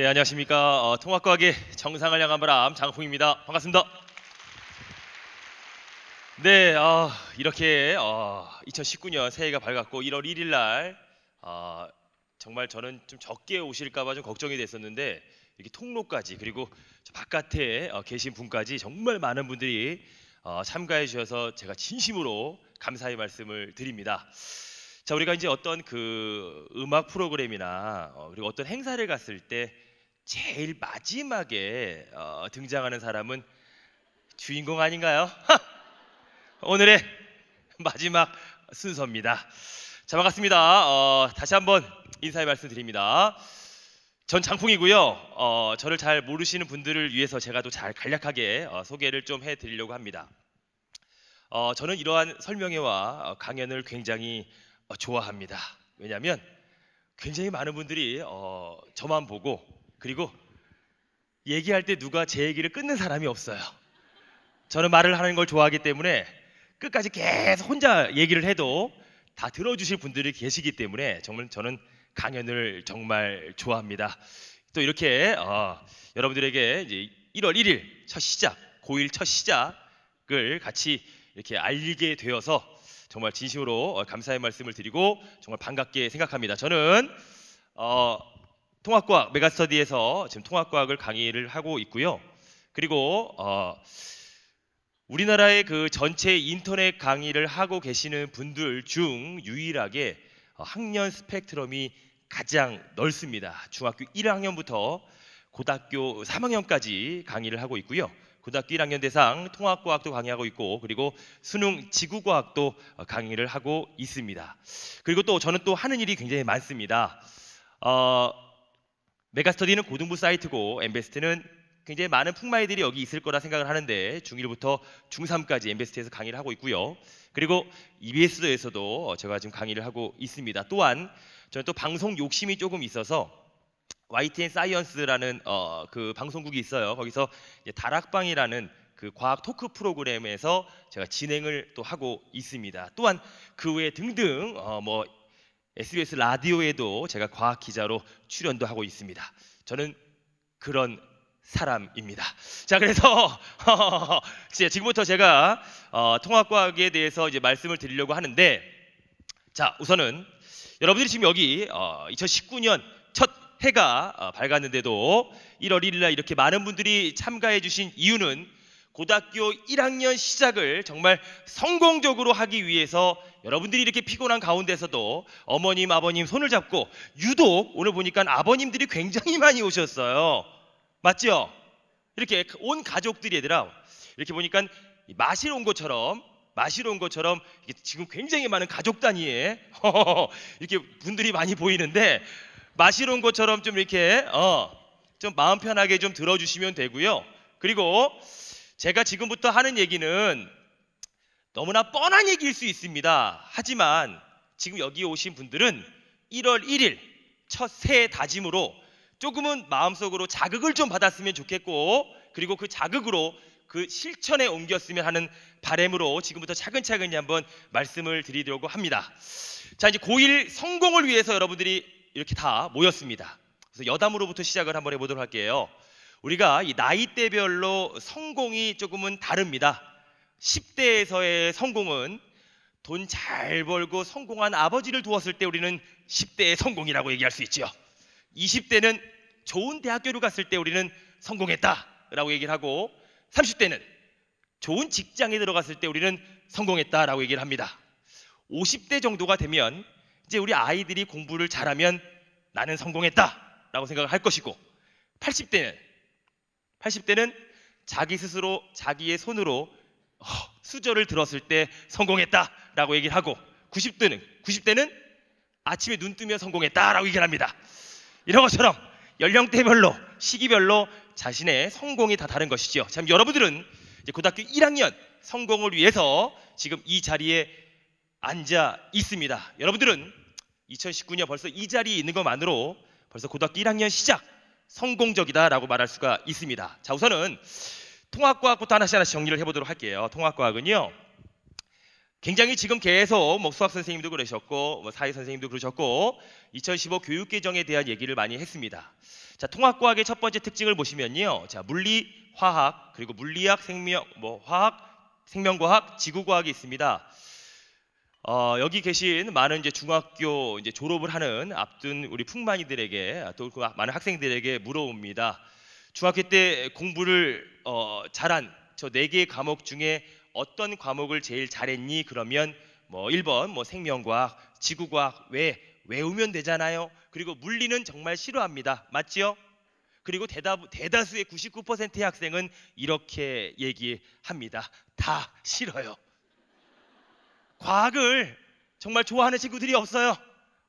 네, 안녕하십니까. 어, 통합과학의 정상을 향한 바람 장풍입니다. 반갑습니다. 네, 어, 이렇게 어, 2019년 새해가 밝았고 1월 1일 날 어, 정말 저는 좀 적게 오실까봐 좀 걱정이 됐었는데 이렇게 통로까지 그리고 바깥에 어, 계신 분까지 정말 많은 분들이 어, 참가해 주셔서 제가 진심으로 감사의 말씀을 드립니다. 자, 우리가 이제 어떤 그 음악 프로그램이나 어, 그리고 어떤 행사를 갔을 때 제일 마지막에 어, 등장하는 사람은 주인공 아닌가요? 오늘의 마지막 순서입니다. 자 반갑습니다. 어, 다시 한번 인사의 말씀드립니다. 전 장풍이고요. 어, 저를 잘 모르시는 분들을 위해서 제가 또 잘 간략하게 어, 소개를 좀 해드리려고 합니다. 어, 저는 이러한 설명회와 어, 강연을 굉장히 어, 좋아합니다. 왜냐하면 굉장히 많은 분들이 어, 저만 보고 그리고 얘기할 때 누가 제 얘기를 끊는 사람이 없어요. 저는 말을 하는 걸 좋아하기 때문에 끝까지 계속 혼자 얘기를 해도 다 들어주실 분들이 계시기 때문에 정말 저는 강연을 정말 좋아합니다. 또 이렇게 어, 여러분들에게 이제 1월 1일 첫 시작, 고일첫 시작을 같이 이렇게 알리게 되어서 정말 진심으로 어, 감사의 말씀을 드리고 정말 반갑게 생각합니다. 저는 어, 통합과학 메가스터디에서 지금 통합과학을 강의를 하고 있고요. 그리고 어, 우리나라의 그 전체 인터넷 강의를 하고 계시는 분들 중 유일하게 어, 학년 스펙트럼이 가장 넓습니다. 중학교 1학년부터 고등학교 3학년까지 강의를 하고 있고요. 고등학교 1학년 대상 통합과학도 강의하고 있고 그리고 수능 지구과학도 어, 강의를 하고 있습니다. 그리고 또 저는 또 하는 일이 굉장히 많습니다. 어, 메가스터디는 고등부 사이트고 엠베스트는 굉장히 많은 풍마이들이 여기 있을 거라 생각을 하는데 중1부터 중3까지 엠베스트에서 강의를 하고 있고요. 그리고 EBS에서도 제가 지금 강의를 하고 있습니다. 또한 저는 또 방송 욕심이 조금 있어서 YTN 사이언스라는 어, 그 방송국이 있어요. 거기서 다락방이라는 그 과학 토크 프로그램에서 제가 진행을 또 하고 있습니다. 또한 그 외에 등등 어, 뭐 SBS 라디오에도 제가 과학 기자로 출연도 하고 있습니다. 저는 그런 사람입니다. 자, 그래서 지금부터 제가 어, 통합과학에 대해서 이제 말씀을 드리려고 하는데, 자, 우선은 여러분들이 지금 여기 어, 2019년 첫 해가 어, 밝았는데도 1월 1일 날 이렇게 많은 분들이 참가해 주신 이유는 고등학교 1학년 시작을 정말 성공적으로 하기 위해서 여러분들이 이렇게 피곤한 가운데서도 어머님, 아버님 손을 잡고 유독 오늘 보니까 아버님들이 굉장히 많이 오셨어요. 맞죠? 이렇게 온 가족들이 얘들아 이렇게 보니까 마실 온 것처럼 마시러 온 것처럼 지금 굉장히 많은 가족 단위에 이렇게 분들이 많이 보이는데 마시러 온 것처럼 좀 이렇게 어, 좀 마음 편하게 좀 들어주시면 되고요. 그리고 제가 지금부터 하는 얘기는 너무나 뻔한 얘기일 수 있습니다. 하지만 지금 여기 오신 분들은 1월 1일 첫 새해 다짐으로 조금은 마음속으로 자극을 좀 받았으면 좋겠고 그리고 그 자극으로 그 실천에 옮겼으면 하는 바램으로 지금부터 차근차근히 한번 말씀을 드리려고 합니다. 자, 이제 고1 성공을 위해서 여러분들이 이렇게 다 모였습니다. 그래서 여담으로부터 시작을 한번 해보도록 할게요. 우리가 이 나이대별로 성공이 조금은 다릅니다. 10대에서의 성공은 돈 잘 벌고 성공한 아버지를 두었을 때 우리는 10대의 성공이라고 얘기할 수있죠 20대는 좋은 대학교를 갔을 때 우리는 성공했다라고 얘기를 하고 30대는 좋은 직장에 들어갔을 때 우리는 성공했다라고 얘기를 합니다. 50대 정도가 되면 이제 우리 아이들이 공부를 잘하면 나는 성공했다라고 생각을 할 것이고 80대는 80대는 자기 스스로 자기의 손으로 어, 수저를 들었을 때 성공했다라고 얘기를 하고 90대는 90대는 아침에 눈 뜨며 성공했다라고 얘기를 합니다. 이런 것처럼 연령대별로 시기별로 자신의 성공이 다 다른 것이죠참 여러분들은 이제 고등학교 1학년 성공을 위해서 지금 이 자리에 앉아 있습니다. 여러분들은 2019년 벌써 이 자리에 있는 것만으로 벌써 고등학교 1학년 시작 성공적이다라고 말할 수가 있습니다. 자, 우선은 통합과학부터 하나씩 하나씩 정리를 해보도록 할게요. 통합과학은요. 굉장히 지금 계속 뭐 수학 선생님도 그러셨고 뭐 사회 선생님도 그러셨고 2015 교육 개정에 대한 얘기를 많이 했습니다. 자, 통합과학의 첫 번째 특징을 보시면요. 자, 물리, 화학, 그리고 물리학, 생명, 뭐 화학, 생명과학, 지구과학이 있습니다. 어, 여기 계신 많은 이제 중학교 이제 졸업을 하는 앞둔 우리 풍만이들에게 또 그 많은 학생들에게 물어봅니다. 중학교 때 공부를 어, 잘한 저 네 개의 과목 중에 어떤 과목을 제일 잘했니? 그러면 뭐 1번 뭐 생명과학, 지구과학 왜 외우면 되잖아요. 그리고 물리는 정말 싫어합니다. 맞지요? 그리고 대답, 대다수의 99%의 학생은 이렇게 얘기합니다. 다 싫어요. 과학을 정말 좋아하는 친구들이 없어요.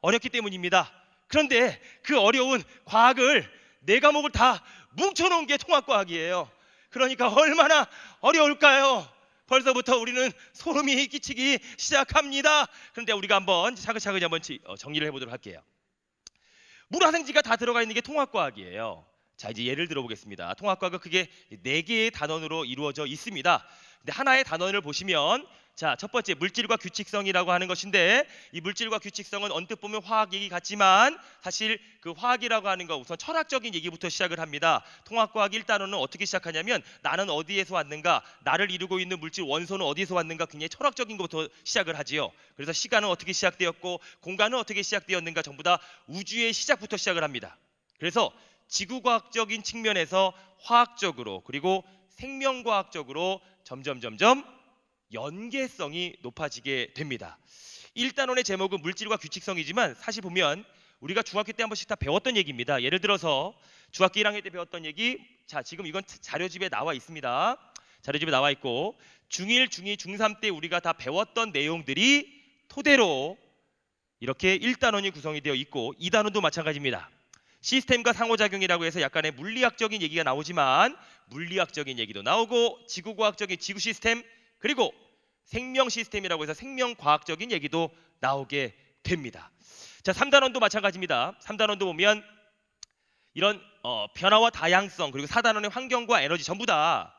어렵기 때문입니다. 그런데 그 어려운 과학을 내 네 과목을 다 뭉쳐놓은 게 통합과학이에요. 그러니까 얼마나 어려울까요? 벌써부터 우리는 소름이 끼치기 시작합니다. 그런데 우리가 한번 차근차근 한번 어, 정리를 해보도록 할게요. 물화생지가 다 들어가 있는 게 통합과학이에요. 자 이제 예를 들어보겠습니다. 통합과가 크게 네 개의 단원으로 이루어져 있습니다. 근데 하나의 단원을 보시면 자 첫 번째 물질과 규칙성이라고 하는 것인데 이 물질과 규칙성은 언뜻 보면 화학 얘기 같지만 사실 그 화학이라고 하는 거 우선 철학적인 얘기부터 시작을 합니다. 통합과학 1단원은 어떻게 시작하냐면 나는 어디에서 왔는가 나를 이루고 있는 물질 원소는 어디에서 왔는가 굉장히 철학적인 것부터 시작을 하지요. 그래서 시간은 어떻게 시작되었고 공간은 어떻게 시작되었는가 전부 다 우주의 시작부터 시작을 합니다. 그래서 지구과학적인 측면에서 화학적으로 그리고 생명과학적으로 점점 점점 연계성이 높아지게 됩니다. 1단원의 제목은 물질과 규칙성이지만 사실 보면 우리가 중학교 때 한 번씩 다 배웠던 얘기입니다. 예를 들어서 중학교 1학년 때 배웠던 얘기 자 지금 이건 자료집에 나와 있습니다. 자료집에 나와 있고 중1, 중2, 중3 때 우리가 다 배웠던 내용들이 토대로 이렇게 1단원이 구성이 되어 있고 2단원도 마찬가지입니다. 시스템과 상호작용이라고 해서 약간의 물리학적인 얘기가 나오지만 물리학적인 얘기도 나오고 지구과학적인 지구 시스템 그리고 생명 시스템이라고 해서 생명과학적인 얘기도 나오게 됩니다. 자, 3단원도 마찬가지입니다. 3단원도 보면 이런 어, 변화와 다양성 그리고 4단원의 환경과 에너지 전부 다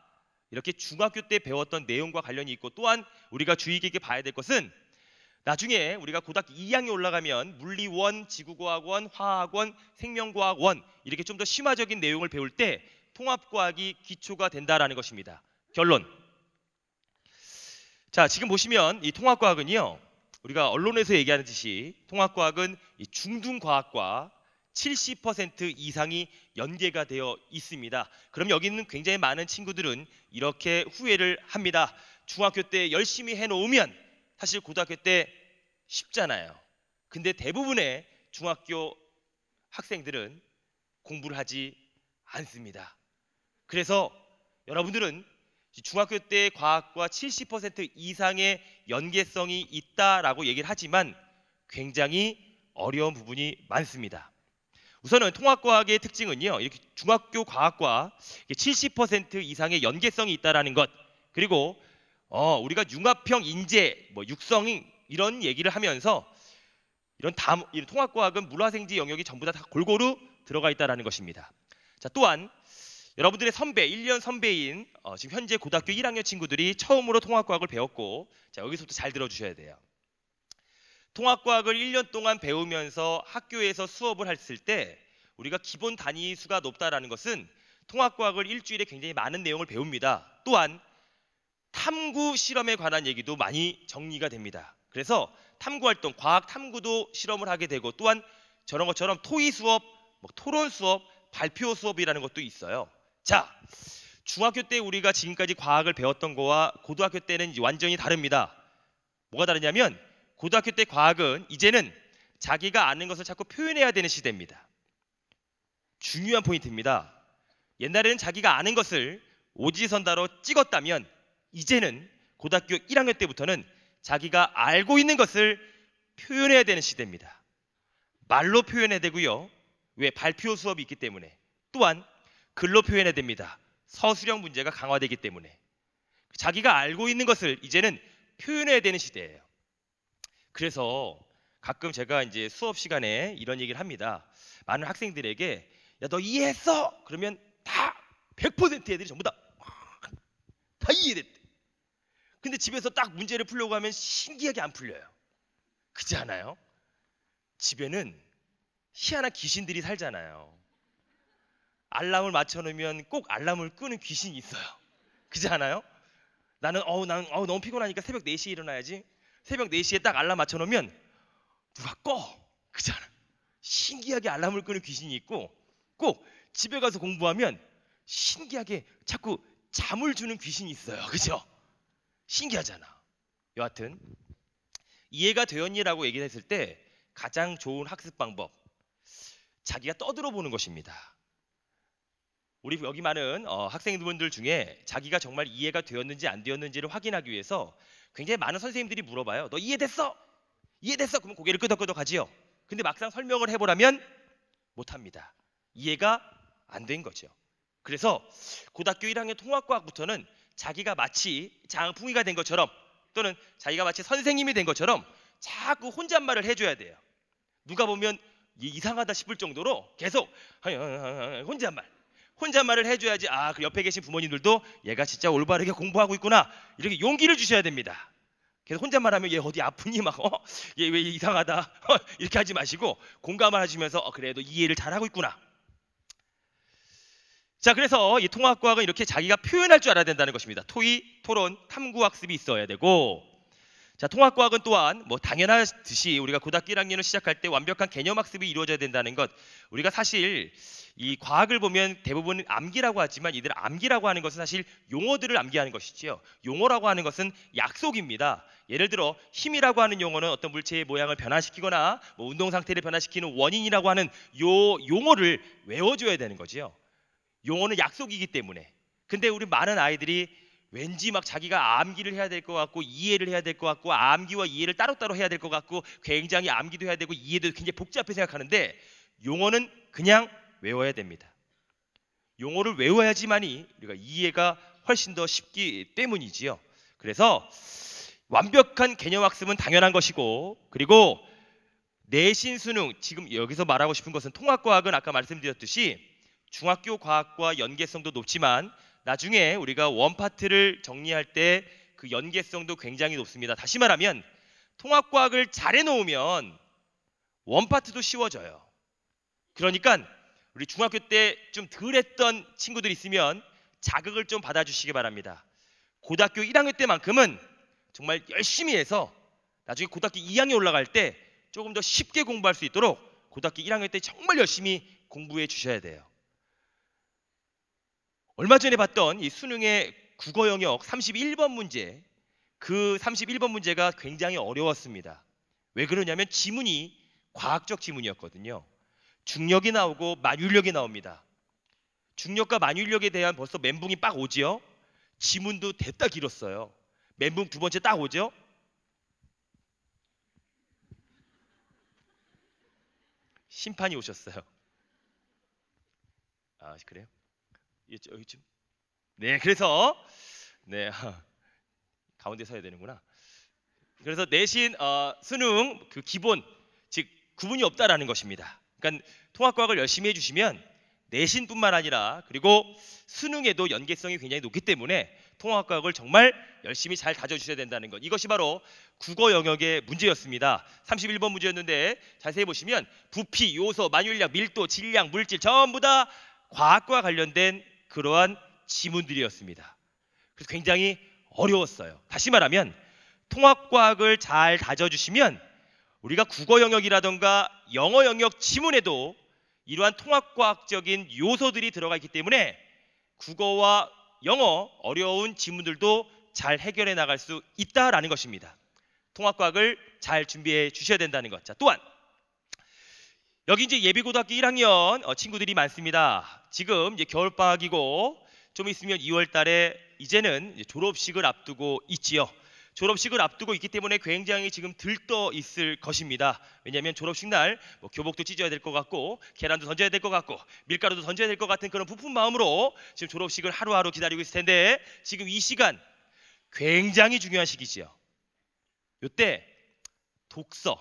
이렇게 중학교 때 배웠던 내용과 관련이 있고 또한 우리가 주의 깊게 봐야 될 것은 나중에 우리가 고등학교 2학년 올라가면 물리원, 지구과학원, 화학원, 생명과학원 이렇게 좀 더 심화적인 내용을 배울 때 통합과학이 기초가 된다라는 것입니다. 결론. 자, 지금 보시면 이 통합과학은요. 우리가 언론에서 얘기하는 듯이 통합과학은 이 중등과학과 70% 이상이 연계가 되어 있습니다. 그럼 여기 있는 굉장히 많은 친구들은 이렇게 후회를 합니다. 중학교 때 열심히 해놓으면 사실 고등학교 때 쉽잖아요. 근데 대부분의 중학교 학생들은 공부를 하지 않습니다. 그래서 여러분들은 중학교 때 과학과 70% 이상의 연계성이 있다라고 얘기를 하지만 굉장히 어려운 부분이 많습니다. 우선은 통합과학의 특징은요, 이렇게 중학교 과학과 70% 이상의 연계성이 있다라는 것, 그리고 어, 우리가 융합형 인재, 뭐 육성이 이런 얘기를 하면서 이런 다 이런 통합과학은 물화생지 영역이 전부 다, 다 골고루 들어가 있다라는 것입니다. 자, 또한 여러분들의 선배, 1년 선배인 어, 지금 현재 고등학교 1학년 친구들이 처음으로 통합과학을 배웠고 자, 여기서부터 잘 들어주셔야 돼요. 통합과학을 1년 동안 배우면서 학교에서 수업을 했을 때 우리가 기본 단위 수가 높다라는 것은 통합과학을 일주일에 굉장히 많은 내용을 배웁니다. 또한 탐구 실험에 관한 얘기도 많이 정리가 됩니다. 그래서 탐구 활동, 과학 탐구도 실험을 하게 되고 또한 저런 것처럼 토의 수업, 뭐 토론 수업, 발표 수업이라는 것도 있어요. 자, 중학교 때 우리가 지금까지 과학을 배웠던 거와 고등학교 때는 완전히 다릅니다. 뭐가 다르냐면 고등학교 때 과학은 이제는 자기가 아는 것을 자꾸 표현해야 되는 시대입니다. 중요한 포인트입니다. 옛날에는 자기가 아는 것을 오지선다로 찍었다면 이제는 고등학교 1학년 때부터는 자기가 알고 있는 것을 표현해야 되는 시대입니다. 말로 표현해야 되고요. 왜 발표 수업이 있기 때문에 또한 글로 표현해야 됩니다. 서술형 문제가 강화되기 때문에 자기가 알고 있는 것을 이제는 표현해야 되는 시대예요. 그래서 가끔 제가 이제 수업 시간에 이런 얘기를 합니다. 많은 학생들에게 야 너 이해했어? 그러면 다 100% 애들이 전부 다 다 이해됐대. 근데 집에서 딱 문제를 풀려고 하면 신기하게 안 풀려요. 그지 않아요? 집에는 희한한 귀신들이 살잖아요. 알람을 맞춰놓으면 꼭 알람을 끄는 귀신이 있어요. 그지 않아요? 나는 어우 난, 어우 너무 피곤하니까 새벽 4시에 일어나야지. 새벽 4시에 딱 알람 맞춰놓으면 누가 꺼. 그지 않아? 신기하게 알람을 끄는 귀신이 있고 꼭 집에 가서 공부하면 신기하게 자꾸 잠을 주는 귀신이 있어요. 그죠? 신기하잖아. 여하튼 이해가 되었니라고 얘기했을 때 가장 좋은 학습 방법 자기가 떠들어 보는 것입니다. 우리 여기 많은 어, 학생분들 중에 자기가 정말 이해가 되었는지 안 되었는지를 확인하기 위해서 굉장히 많은 선생님들이 물어봐요. 너 이해됐어? 이해됐어? 그러면 고개를 끄덕끄덕 하지요. 근데 막상 설명을 해보라면 못합니다. 이해가 안 된 거죠. 그래서 고등학교 1학년 통합과학부터는 자기가 마치 장풍이가 된 것처럼 또는 자기가 마치 선생님이 된 것처럼 자꾸 혼잣말을 해줘야 돼요. 누가 보면 이상하다 싶을 정도로 계속 혼잣말, 혼잣말을 해줘야지 아, 그 옆에 계신 부모님들도 얘가 진짜 올바르게 공부하고 있구나 이렇게 용기를 주셔야 됩니다. 계속 혼잣말하면 얘 어디 아프니 막 어? 얘왜 이상하다 이렇게 하지 마시고 공감을 하시면서 어, 그래도 이해를 잘하고 있구나 자, 그래서 이 통합과학은 이렇게 자기가 표현할 줄 알아야 된다는 것입니다. 토의, 토론, 탐구 학습이 있어야 되고 자, 통합과학은 또한 뭐 당연하듯이 우리가 고등학교 1학년을 시작할 때 완벽한 개념 학습이 이루어져야 된다는 것 우리가 사실 이 과학을 보면 대부분 암기라고 하지만 이들 암기라고 하는 것은 사실 용어들을 암기하는 것이지요. 용어라고 하는 것은 약속입니다. 예를 들어 힘이라고 하는 용어는 어떤 물체의 모양을 변화시키거나 뭐 운동 상태를 변화시키는 원인이라고 하는 요 용어를 외워줘야 되는 거지요. 용어는 약속이기 때문에. 근데 우리 많은 아이들이 왠지 막 자기가 암기를 해야 될 것 같고 이해를 해야 될 것 같고 암기와 이해를 따로따로 해야 될 것 같고 굉장히 암기도 해야 되고 이해도 굉장히 복잡해 생각하는데 용어는 그냥 외워야 됩니다. 용어를 외워야지만이 우리가 이해가 훨씬 더 쉽기 때문이지요. 그래서 완벽한 개념 학습은 당연한 것이고 그리고 내신 수능 지금 여기서 말하고 싶은 것은 통합과학은 아까 말씀드렸듯이 중학교 과학과 연계성도 높지만 나중에 우리가 원파트를 정리할 때 그 연계성도 굉장히 높습니다. 다시 말하면 통합과학을 잘 해놓으면 원파트도 쉬워져요. 그러니까 우리 중학교 때 좀 덜 했던 친구들 있으면 자극을 좀 받아주시기 바랍니다. 고등학교 1학년 때만큼은 정말 열심히 해서 나중에 고등학교 2학년 올라갈 때 조금 더 쉽게 공부할 수 있도록 고등학교 1학년 때 정말 열심히 공부해 주셔야 돼요. 얼마 전에 봤던 이 수능의 국어 영역 31번 문제 그 31번 문제가 굉장히 어려웠습니다. 왜 그러냐면 지문이 과학적 지문이었거든요. 중력이 나오고 만율력이 나옵니다. 중력과 만율력에 대한 벌써 멘붕이 빡 오지요. 지문도 됐다 길었어요. 멘붕 두 번째 딱 오죠. 심판이 오셨어요. 아 그래요? 여기 여기쯤. 네, 그래서 네 가운데 서야 되는구나. 그래서 내신 어, 수능 그 기본 즉 구분이 없다라는 것입니다. 그러니까 통합과학을 열심히 해주시면 내신뿐만 아니라 그리고 수능에도 연계성이 굉장히 높기 때문에 통합과학을 정말 열심히 잘 다져주셔야 된다는 것. 이것이 바로 국어 영역의 문제였습니다. 31번 문제였는데 자세히 보시면 부피, 요소, 만율량, 밀도, 질량, 물질 전부 다 과학과 관련된 그러한 지문들이었습니다. 그래서 굉장히 어려웠어요. 다시 말하면 통합과학을 잘 다져주시면 우리가 국어 영역이라던가 영어 영역 지문에도 이러한 통합과학적인 요소들이 들어가 있기 때문에 국어와 영어 어려운 지문들도 잘 해결해 나갈 수 있다라는 것입니다. 통합과학을 잘 준비해 주셔야 된다는 것. 자, 또한 여기 이제 예비고등학교 1학년 어, 친구들이 많습니다. 지금 이제 겨울방학이고 좀 있으면 2월 달에 이제는 이제 졸업식을 앞두고 있지요. 졸업식을 앞두고 있기 때문에 굉장히 지금 들떠 있을 것입니다. 왜냐하면 졸업식 날뭐 교복도 찢어야 될 것 같고 계란도 던져야 될 것 같고 밀가루도 던져야 될 것 같은 그런 부푼 마음으로 지금 졸업식을 하루하루 기다리고 있을 텐데 지금 이 시간 굉장히 중요한 시기지요. 이때 독서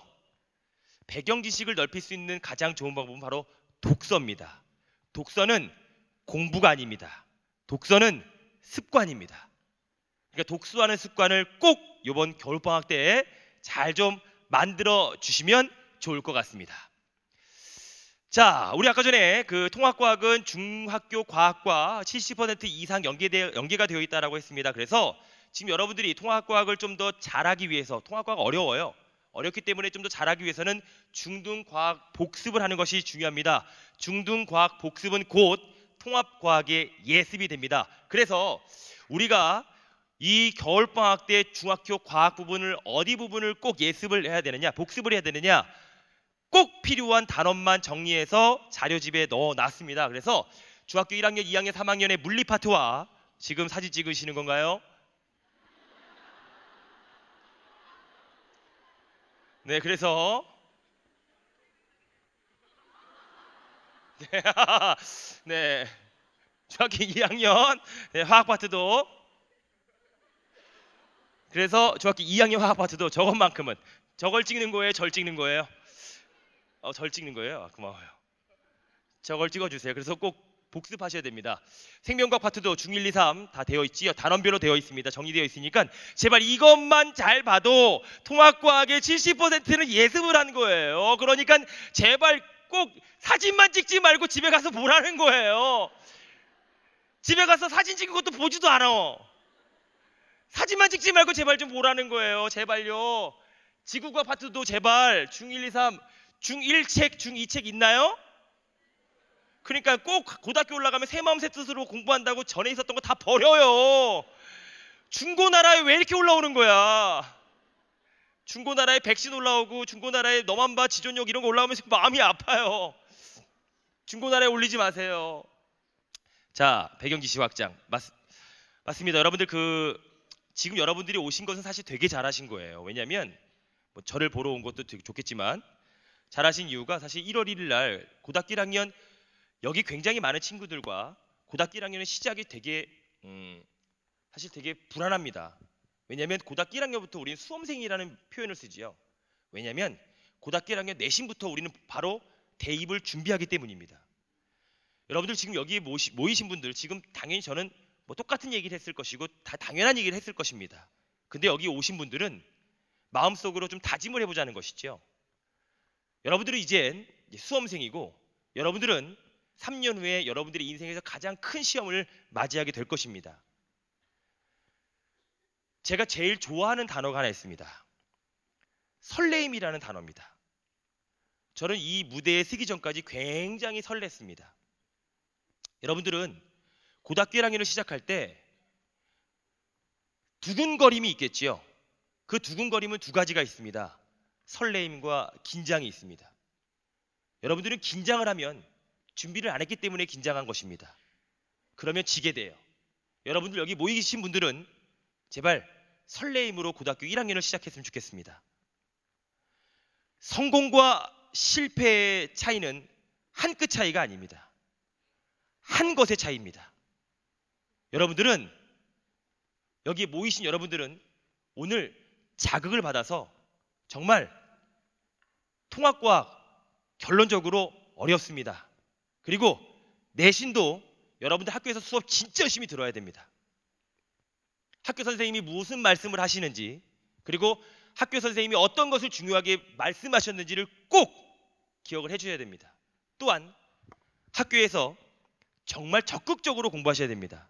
배경 지식을 넓힐 수 있는 가장 좋은 방법은 바로 독서입니다. 독서는 공부가 아닙니다. 독서는 습관입니다. 그러니까 독서하는 습관을 꼭 이번 겨울방학 때에 잘좀 만들어 주시면 좋을 것 같습니다. 자, 우리 아까 전에 그 통합과학은 중학교 과학과 70% 이상 연계되, 어 연계가 되어 있다고 했습니다. 그래서 지금 여러분들이 통합과학을 좀 더 잘하기 위해서 통합과학 어려워요. 어렵기 때문에 좀 더 잘하기 위해서는 중등과학 복습을 하는 것이 중요합니다. 중등과학 복습은 곧 통합과학의 예습이 됩니다. 그래서 우리가 이 겨울방학 때 중학교 과학 부분을 어디 부분을 꼭 예습을 해야 되느냐, 복습을 해야 되느냐, 꼭 필요한 단원만 정리해서 자료집에 넣어 놨습니다. 그래서 중학교 1학년, 2학년, 3학년의 물리 파트와 지금 사진 찍으시는 건가요? 네, 그래서 네, 중학교 2학년 네, 화학 파트도 그래서 중학교 2학년 화학 파트도 저것만큼은 저걸 찍는 거예요, 절 찍는 거예요. 어, 절 찍는 거예요. 아, 고마워요. 저걸 찍어주세요. 그래서 꼭 복습하셔야 됩니다. 생명과 파트도 중1, 2, 3 다 되어 있지요. 단원별로 되어 있습니다. 정리되어 있으니까 제발 이것만 잘 봐도 통합과학의 70%는 예습을 한 거예요. 그러니까 제발 꼭 사진만 찍지 말고 집에 가서 보라는 거예요. 집에 가서 사진 찍은 것도 보지도 않아. 사진만 찍지 말고 제발 좀 보라는 거예요. 제발요. 지구과 파트도 제발 중1, 2, 3, 중1책, 중2책 있나요? 그러니까 꼭 고등학교 올라가면 새 마음 새 뜻으로 공부한다고 전에 있었던 거 다 버려요. 중고나라에 왜 이렇게 올라오는 거야? 중고나라에 백신 올라오고 중고나라에 너만 봐지존욕 이런 거 올라오면서 마음이 아파요. 중고나라에 올리지 마세요. 자, 배경지 시확장 맞, 맞습니다. 여러분들 그 지금 여러분들이 오신 것은 사실 되게 잘하신 거예요. 왜냐하면 뭐 저를 보러 온 것도 되게 좋겠지만 잘하신 이유가 사실 1월 1일 날 고등학교 1학년 여기 굉장히 많은 친구들과 고등학교 1학년의 시작이 되게 음, 사실 되게 불안합니다. 왜냐하면 고등학교 1학년부터 우리는 수험생이라는 표현을 쓰지요. 왜냐하면 고등학교 1학년 내신부터 우리는 바로 대입을 준비하기 때문입니다. 여러분들 지금 여기 모이신 분들 지금 당연히 저는 뭐 똑같은 얘기를 했을 것이고 다 당연한 얘기를 했을 것입니다. 근데 여기 오신 분들은 마음속으로 좀 다짐을 해보자는 것이죠. 여러분들은 이젠 수험생이고 여러분들은 3년 후에 여러분들의 인생에서 가장 큰 시험을 맞이하게 될 것입니다. 제가 제일 좋아하는 단어가 하나 있습니다. 설레임이라는 단어입니다. 저는 이 무대에 서기 전까지 굉장히 설렜습니다. 여러분들은 고등학교 1학년을 시작할 때 두근거림이 있겠지요. 그 두근거림은 두 가지가 있습니다. 설레임과 긴장이 있습니다. 여러분들은 긴장을 하면 준비를 안 했기 때문에 긴장한 것입니다. 그러면 지게 돼요. 여러분들 여기 모이신 분들은 제발 설레임으로 고등학교 1학년을 시작했으면 좋겠습니다. 성공과 실패의 차이는 한 끗 차이가 아닙니다. 한 것의 차이입니다. 여러분들은 여기 모이신 여러분들은 오늘 자극을 받아서 정말 통합과 결론적으로 어렵습니다. 그리고 내신도 여러분들 학교에서 수업 진짜 열심히 들어야 됩니다. 학교 선생님이 무슨 말씀을 하시는지 그리고 학교 선생님이 어떤 것을 중요하게 말씀하셨는지를 꼭 기억을 해주셔야 됩니다. 또한 학교에서 정말 적극적으로 공부하셔야 됩니다.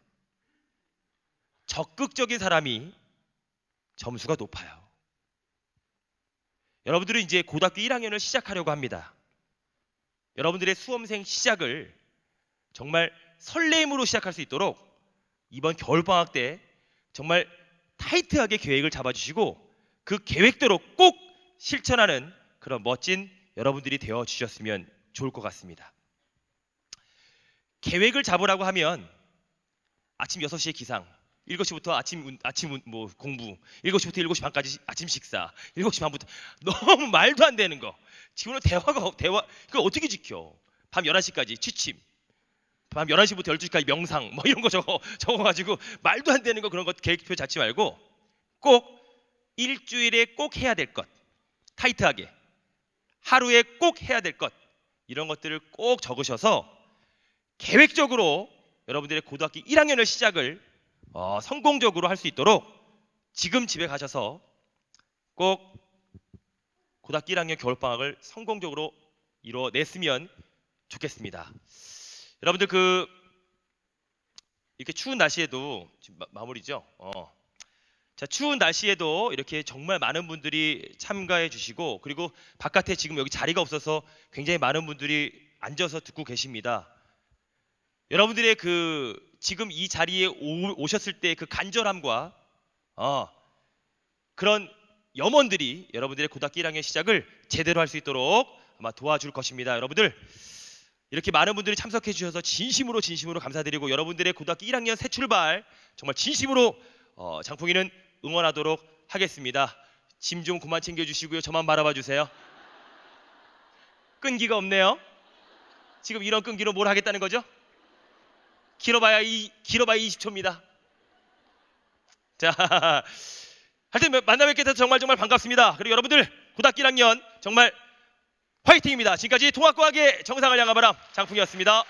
적극적인 사람이 점수가 높아요. 여러분들은 이제 고등학교 1학년을 시작하려고 합니다. 여러분들의 수험생 시작을 정말 설레임으로 시작할 수 있도록 이번 겨울방학 때 정말 타이트하게 계획을 잡아주시고 그 계획대로 꼭 실천하는 그런 멋진 여러분들이 되어 주셨으면 좋을 것 같습니다. 계획을 잡으라고 하면 아침 6시에 기상, 7시부터 아침, 아침 뭐 공부, 7시부터 7시 반까지 아침 식사, 7시 반부터 너무 말도 안 되는 거. 지금은 대화가, 대화, 그 어떻게 지켜? 밤 11시까지 취침, 밤 11시부터 12시까지 명상, 뭐 이런 거 적어, 적어가지고 말도 안 되는 거 그런 것 계획표 잡지 말고 꼭 일주일에 꼭 해야 될 것, 타이트하게. 하루에 꼭 해야 될 것, 이런 것들을 꼭 적으셔서 계획적으로 여러분들의 고등학교 1학년을 시작을 어, 성공적으로 할 수 있도록 지금 집에 가셔서 꼭 고등학교 1학년 겨울방학을 성공적으로 이뤄냈으면 좋겠습니다. 여러분들 그 이렇게 추운 날씨에도 지금 마, 무리죠 어. 자, 추운 날씨에도 이렇게 정말 많은 분들이 참가해 주시고 그리고 바깥에 지금 여기 자리가 없어서 굉장히 많은 분들이 앉아서 듣고 계십니다. 여러분들의 그 지금 이 자리에 오, 셨을 때 그 간절함과 어, 그런 염원들이 여러분들의 고등학교 1학년 시작을 제대로 할 수 있도록 아마 도와줄 것입니다. 여러분들 이렇게 많은 분들이 참석해 주셔서 진심으로 진심으로 감사드리고 여러분들의 고등학교 1학년 새 출발 정말 진심으로 어, 장풍이는 응원하도록 하겠습니다. 짐 좀 그만 챙겨 주시고요. 저만 바라봐 주세요. 끈기가 없네요. 지금 이런 끈기로 뭘 하겠다는 거죠? 길어봐야 이 길어봐야 20초입니다. 자, 하여튼 만나 뵙게 돼서 정말 정말 반갑습니다. 그리고 여러분들 고등학교 1학년 정말 화이팅입니다. 지금까지 통합과학의 정상을 향한 바람 장풍이었습니다.